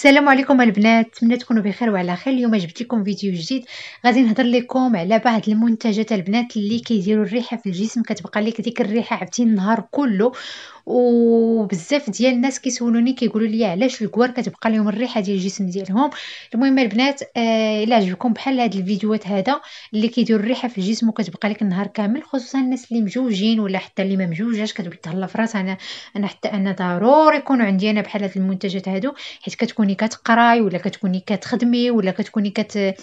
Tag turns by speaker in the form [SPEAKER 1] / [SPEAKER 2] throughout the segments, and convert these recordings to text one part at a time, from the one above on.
[SPEAKER 1] السلام عليكم البنات نتمنى تكونوا بخير وعلى خير اليوم جبت لكم فيديو جديد غادي نهضر لكم على بعض المنتجات البنات اللي كيديروا الريحه في الجسم كتبقى لك ديك الريحه عبتي النهار كله وبزاف ديال الناس كيسولوني كيقولوا لي علاش الكوار كتبقى لهم الريحه ديال الجسم ديالهم المهم البنات آه الا عجبكم بحال هاد الفيديوهات هذا اللي كيديروا الريحه في الجسم وكتبقى لك النهار كامل خصوصا الناس اللي مجوجين ولا حتى اللي ما مجوجاش كتبقى تهلا في راسها انا انا حتى انا ضروري يكونوا عندي انا بحال هاد المنتجات هادو حيت كتكون كتكوني كتقراي ولا كتكوني كتخدمي ولا كتكوني كت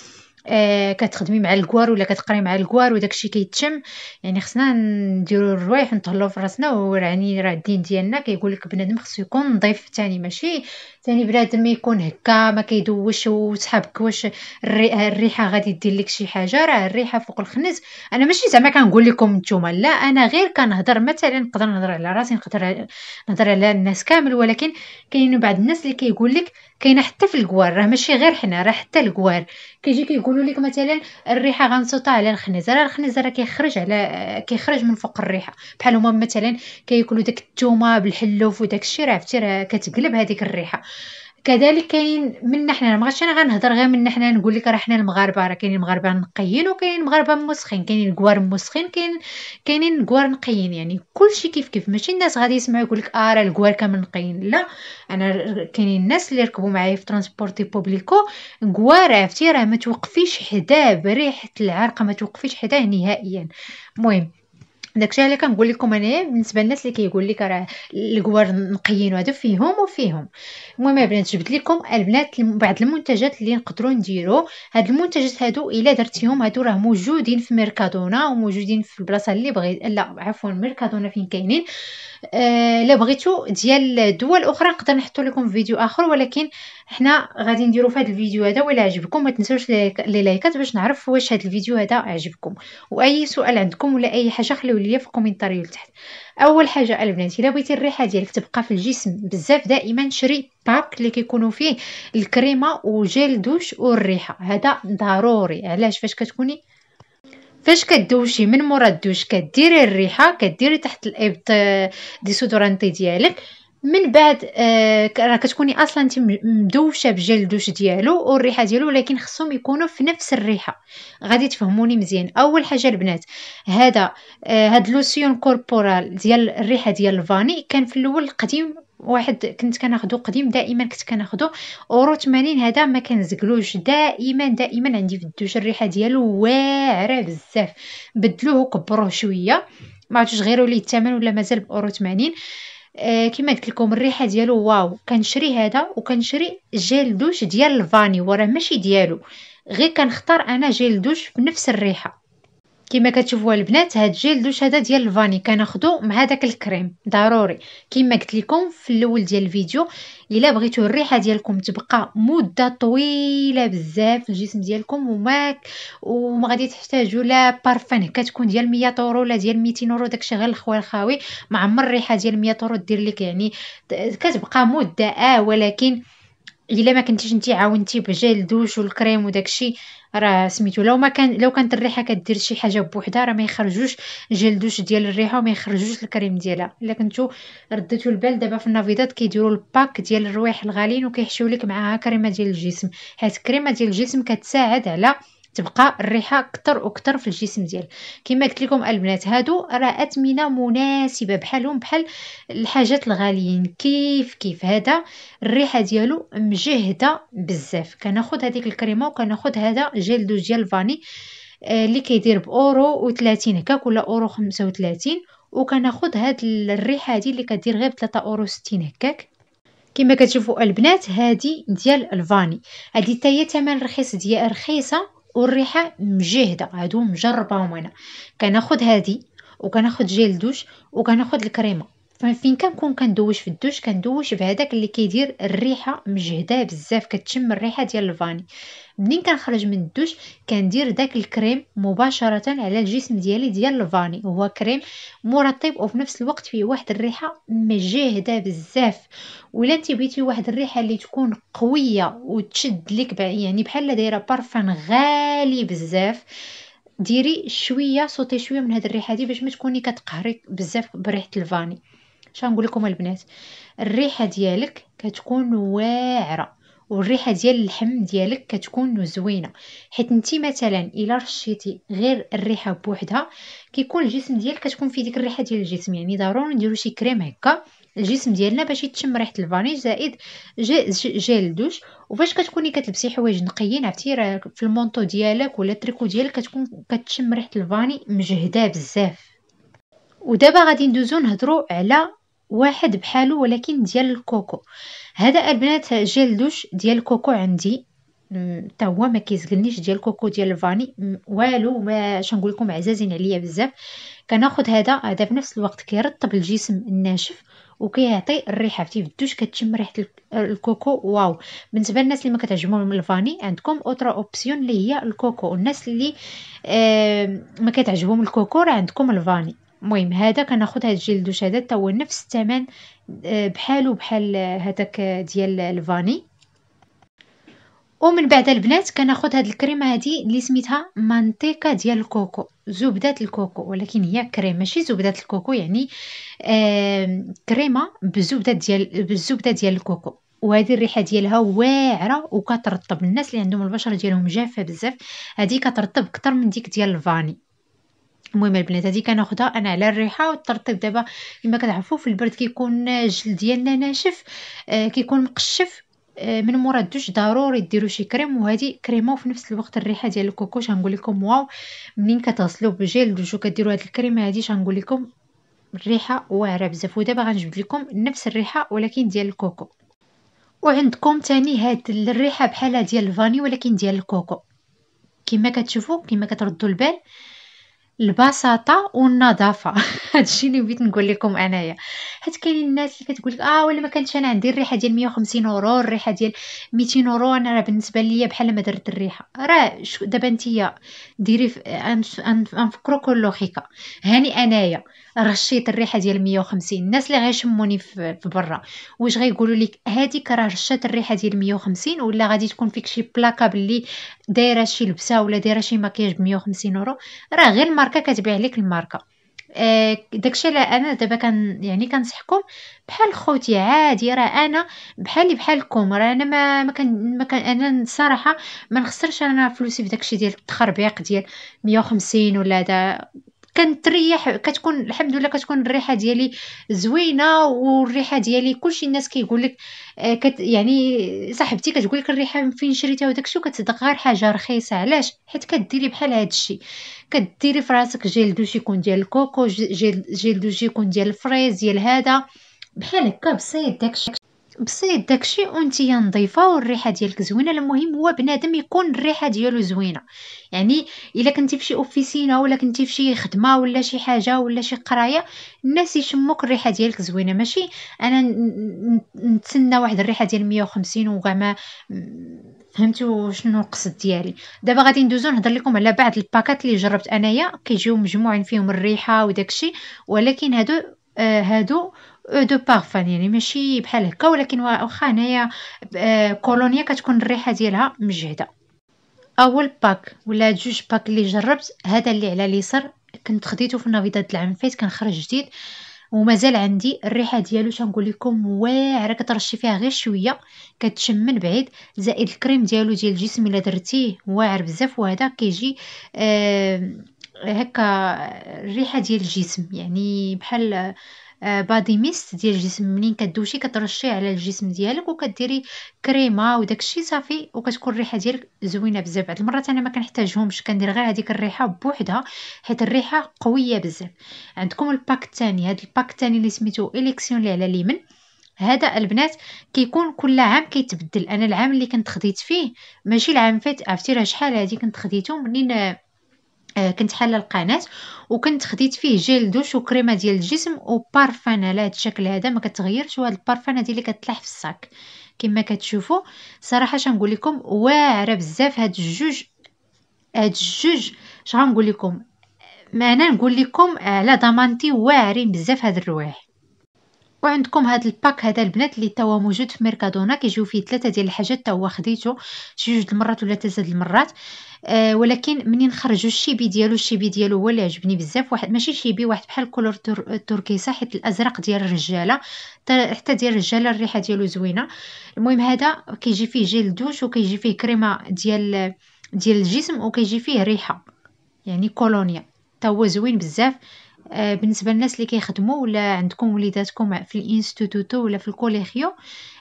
[SPEAKER 1] آه، كتخدمي مع الكوار ولا كتقري مع الكوار وداكشي كيتشم يعني خصنا نديرو الروايح نطهلو في راسنا وراني راه الدين ديالنا كيقول لك بنادم خصو يكون نظيف ثاني ماشي ثاني بنادم يكون هكا ما كيدوش وسحابك واش الريحه غادي دير لك شي حاجه راه الريحه فوق الخنز انا ماشي زعما كنقول لكم نتوما لا انا غير كنهضر مثلا نقدر نهضر على راسي نقدر نهضر على الناس كامل ولكن كاين بعض الناس اللي كيقول لك كاينه حتى في الكوار راه ماشي غير حنا راه حتى الكوار كيجي كيقولوا لك مثلا الريحه غنصوتها على الخنيز راه الخنيز راه كيخرج على كيخرج من فوق الريحه بحال هما مثلا كياكلوا داك الثومه بالحلوف وداك الشيء راه عرفتي راه كتقلب هذيك الريحه كذلك كاين من حنا ما غاديش انا غنهضر غير من حنا نقول لك راه حنا المغاربه راه كاينين المغاربه نقيين وكاينين المغاربه موسخين كاينين كوار موسخين كاين كاينين كوار نقيين يعني كلشي كيف كيف ماشي الناس غادي يسمعوا يقول لك اه راه الكوار كامل نقيين لا انا كاينين الناس اللي ركبوا معايا في ترونسبورتي بوبليكو كوار عرفتي راه ما توقفيش حدا بريحه العرق ما توقفيش حداه نهائيا المهم داكشي علاش كنقول لكم انا بالنسبه للناس اللي كيقول لك راه الكوار نقيين وهذا فيهم وفيهم المهم البنات جبت لكم البنات بعض المنتجات اللي نقدروا نديرو هاد المنتجات هادو الا درتيهم هادو راه موجودين في ميركادونا وموجودين في البلاصه اللي بغيت لا عفوا ميركادونا فين كاينين الا آه بغيتو ديال دول اخرى نقدر نحطو لكم فيديو اخر ولكن حنا غادي نديرو في هذا الفيديو هذا ولا عجبكم ما تنساوش لي لايكات باش نعرف واش هذا الفيديو هذا عجبكم واي سؤال عندكم ولا اي حاجه خليو ليا في الكومنتاريو لتحت اول حاجه البنات الا بغيتي الريحه ديالك تبقى في الجسم بزاف دائما شري باك اللي كيكونوا فيه الكريمه وجيل دوش والريحه هذا ضروري علاش فاش كتكوني فاش كدوشي من مورا الدوش كديري الريحه كديري تحت الابط آه، ديسودورانتي ديالك من بعد آه، راه كتكوني اصلا انت مدوشه بجل دوش ديالو والريحه ديالو ولكن خصهم يكونوا في نفس الريحه غادي تفهموني مزيان اول حاجه البنات هذا آه، هاد لوسيون كوربورال ديال الريحه ديال الفاني كان في الاول قديم واحد كنت كناخذو قديم دائما كنت كناخذو اورو 80 هذا ما كنزقلوش دائما دائما عندي في الدوش الريحه ديالو واعره بزاف بدلوه وكبروه شويه ما عرفتش غيروا ليه الثمن ولا مازال باورو 80 آه كما قلت لكم الريحه ديالو واو كنشري هذا وكنشري جيل دوش ديال الفاني وراه ماشي ديالو غير كنختار انا جيل دوش بنفس الريحه كما كتشوفوا البنات هاد جيل دوش هذا ديال الفاني كناخذو مع داك الكريم ضروري كما قلت لكم في الاول ديال الفيديو الا بغيتو الريحه ديالكم تبقى مده طويله بزاف في الجسم ديالكم وما وما غادي تحتاجوا لا بارفان كتكون ديال 100 اورو ولا ديال 200 اورو داكشي غير الخوال خاوي مع عمر الريحه ديال 100 اورو دير لك يعني كتبقى مده اه ولكن الا ما كنتيش انت عاونتي بجيل دوش والكريم وداكشي راه سميتو لو ما كان لو كانت الريحه كدير شي حاجه بوحدها راه ما يخرجوش جيل دوش ديال الريحه وما يخرجوش الكريم ديالها الا كنتو رديتو البال دابا في النافيدات كيديروا الباك ديال الروائح الغاليين وكيحشيو لك معاها كريمه ديال الجسم حيت كريمه ديال الجسم كتساعد على تبقى الريحه اكثر واكثر في الجسم ديالك كما قلت لكم البنات هادو راه اثمنه مناسبه بحالهم بحال الحاجات الغاليين كيف كيف هذا الريحه ديالو مجهده بزاف كناخذ هذيك الكريمه وكناخذ هذا جيل دو ديال الفاني آه، اللي كيدير باورو و30 هكاك ولا اورو 35 وكناخذ هاد الريحه هادي اللي كدير غير ب 3 اورو 60 هكاك كما كتشوفوا البنات هادي ديال الفاني هادي حتى هي ثمن رخيص ديال رخيصه والريحه مجهده هادو مجربه هما انا كناخد هادي وكناخد جيل دوش وكناخد الكريمه فين كنكون كندوش في الدوش كندوش هذاك اللي كيدير الريحه مجهده بزاف كتشم الريحه ديال الفاني منين كنخرج من الدوش كندير داك الكريم مباشره على الجسم ديالي ديال الفاني هو كريم مرطب وفي نفس الوقت فيه واحد الريحه مجهده بزاف ولا انت بغيتي واحد الريحه اللي تكون قويه وتشد لك يعني بحال دايره بارفان غالي بزاف ديري شويه صوتي شويه من هاد الريحه دي باش ما تكوني كتقهري بزاف بريحه الفاني شنقول لكم البنات الريحه ديالك كتكون واعره والريحه ديال اللحم ديالك كتكون زوينه حيت انت مثلا الا رشيتي غير الريحه بوحدها كيكون الجسم ديالك كتكون فيه ديك الريحه ديال الجسم يعني ضروري نديرو شي كريم هكا الجسم ديالنا باش يتشم ريحه الفاني زائد جيل الدوش وفاش كتكوني كتلبسي حوايج نقيين عرفتي راه في المونطو ديالك ولا التريكو ديالك كتكون كتشم ريحه الفاني مجهده بزاف ودابا غادي ندوزو نهضروا على واحد بحالو ولكن ديال الكوكو هذا البنات جيل دوش ديال الكوكو عندي حتى هو ما كيزقلنيش ديال الكوكو ديال الفاني والو ما شنقول لكم عزازين عليا بزاف كناخذ هذا هذا في نفس الوقت كيرطب الجسم الناشف وكيعطي الريحه فتي في الدوش كتشم ريحه الكوكو واو بالنسبه للناس اللي ما كتعجبهم الفاني عندكم اوترا اوبسيون اللي هي الكوكو والناس اللي آه، ما كتعجبهم الكوكو راه عندكم الفاني المهم هذا كناخذ هاد الجلدوش هذا حتى هو نفس الثمن بحالو آه، بحال هذاك ديال الفاني ومن بعد البنات كناخذ هاد الكريمه هادي اللي سميتها مانتيكا ديال الكوكو زبده الكوكو ولكن هي كريم ماشي زبده الكوكو يعني كريمه بالزبده ديال بالزبده ديال الكوكو وهذه الريحه ديالها واعره وكترطب الناس اللي عندهم البشره ديالهم جافه بزاف هذه كترطب اكثر من ديك ديال الفاني المهم البنات هذه كناخدها انا على الريحه والترطيب دابا كما كتعرفوا في البرد كيكون الجلد ديالنا ناشف آه كيكون مقشف آه، من مورا الدوش ضروري ديروا شي كريم وهذه كريمه وفي نفس الوقت الريحه ديال الكوكوش غنقول لكم واو منين كتغسلوا بجيل دوش وكديروا هذه الكريمه هذه شنقول لكم الريحه واعره بزاف ودابا غنجبد لكم نفس الريحه ولكن ديال الكوكو وعندكم تاني هاد الريحه بحالها ديال الفاني ولكن ديال الكوكو كما كتشوفوا كما كتردوا البال البساطه والنظافه هادشي اللي بغيت نقول لكم انايا حيت كاينين الناس اللي كتقول لك اه ولا ما كانتش انا عندي الريحه ديال 150 اورو الريحه ديال 200 اورو انا راه بالنسبه ليا بحال ما درت الريحه راه دابا نتيا ديري انفكرو كل لوجيكا هاني انايا رشيت الريحه ديال 150 الناس اللي غيشموني في برا واش غيقولوا لك هذيك راه رشات الريحه ديال 150 ولا غادي تكون فيك شي بلاكا باللي دايره شي لبسه ولا دايره شي مكياج ب 150 اورو راه غير الماركه كتبيع لك الماركه آه، داكشي اللي انا دابا كان يعني كنصحكم بحال خوتي عادي راه انا بحالي بحالكم راه انا ما ما كان, ما كان انا الصراحه ما نخسرش انا فلوسي في داكشي ديال التخربيق ديال 150 ولا دا كنتريح كتكون الحمد لله كتكون الريحه ديالي زوينه والريحه ديالي كلشي الناس كيقول لك آه، كت يعني صاحبتي كتقول لك الريحه من فين شريتها وداك الشيء وكتصدق غير حاجه رخيصه علاش حيت كديري بحال هذا الشيء كديري في راسك جيل دوش يكون ديال الكوكو جيل جيل دوش يكون ديال الفريز ديال هذا بحال هكا بسيط داكشي بسيط داكشي انتيه نظيفه والريحه ديالك زوينه المهم هو بنادم يكون الريحه ديالو زوينه يعني الا كنتي فشي اوفيسينه ولا كنتي فشي خدمه ولا شي حاجه ولا شي قرايه الناس يشموك الريحه ديالك زوينه ماشي انا نتسنى واحد الريحه ديال 150 وغما فهمتي شنو القصد ديالي دابا غادي ندوزو نهضر لكم على بعض الباكات اللي جربت انايا كيجيو مجموعين فيهم الريحه وداكشي ولكن هادو آه، هادو آه، دو بارفان يعني ماشي بحال هكا ولكن واخا هنايا آه، كولونيا كتكون الريحه ديالها مجهده اول باك ولا جوج باك اللي جربت هذا اللي على اليسار كنت خديته في النافذه العام فايت كان خرج جديد ومازال عندي الريحه ديالو تنقول لكم واعره كترشي فيها غير شويه كتشم من بعيد زائد الكريم ديالو ديال الجسم الا درتيه واعر بزاف وهذا كيجي آه هكا الريحه ديال الجسم يعني بحال بادي آه، ميست ديال الجسم منين كدوشي كترشي على الجسم ديالك وكديري كريمه وداكشي صافي وكتكون الريحه ديالك زوينه بزاف بعض المرات انا ما كنحتاجهمش كندير غير هذيك الريحه بوحدها حيت الريحه قويه بزاف عندكم الباك الثاني هذا الباك الثاني اللي سميتو اليكسيون اللي على ليمن هذا البنات كيكون كل عام كيتبدل انا العام اللي كنت خديت فيه ماشي العام فات عرفتي راه شحال هادي كنت خديته منين آه، كنت حاله القناه وكنت خديت فيه جيل دوش وكريمه ديال الجسم وبارفان على هذا الشكل هذا ما كتغيرش وهاد البارفان هادي اللي كتلاح في الصاك كما كتشوفوا صراحه شنقول لكم واعره بزاف هاد الجوج هاد الجوج شغنقول لكم ما انا نقول لكم على آه، ضمانتي واعرين بزاف هاد الرواح وعندكم هذا الباك هذا البنات اللي توا موجود في ميركادونا كيجيو فيه ثلاثه ديال الحاجات توا خديته شي جوج المرات ولا ثلاثه المرات آه ولكن منين خرجوا الشيبي ديالو الشيبي ديالو هو اللي عجبني بزاف واحد ماشي شيبي واحد بحال كولور تركيسه حيت الازرق ديال الرجاله حتى ديال الرجاله الريحه ديالو زوينه المهم هذا كيجي فيه جيل دوش وكيجي فيه كريمه ديال ديال الجسم وكيجي فيه ريحه يعني كولونيا تا هو زوين بزاف آه، بالنسبه للناس اللي كيخدموا ولا عندكم وليداتكم في الانستيتوتو ولا في الكوليجيو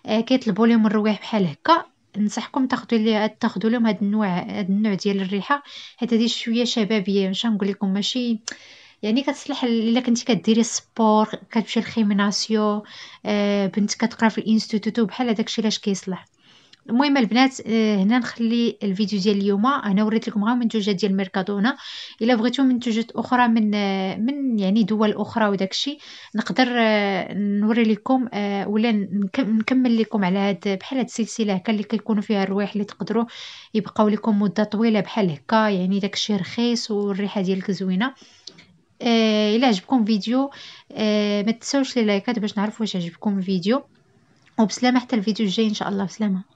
[SPEAKER 1] آه، كيطلبوا لهم الروائح بحال هكا نصحكم تاخذوا لي تاخذوا لهم هذا النوع هذا النوع ديال الريحه حيت هذه شويه شبابيه مش نقول لكم ماشي يعني كتصلح الا كنتي كديري السبور كتمشي للخيمناسيو آه، بنت كتقرا في الانستيتوتو بحال هذاك الشيء علاش كيصلح المهم البنات آه، هنا نخلي الفيديو ديال اليوم انا وريت لكم غير منتوجات ديال ميركادونا الا بغيتو منتوجات اخرى من من يعني دول اخرى وداكشي نقدر آه، نوري لكم آه، ولا نكمل لكم على هاد بحال هاد السلسله هكا اللي كيكونوا فيها الروايح اللي تقدروا يبقاو لكم مده طويله بحال هكا يعني داكشي رخيص والريحه ديالك زوينه الا عجبكم فيديو ما تنساوش لي لايكات باش نعرف واش عجبكم الفيديو وبسلامه حتى الفيديو الجاي ان شاء الله بسلامه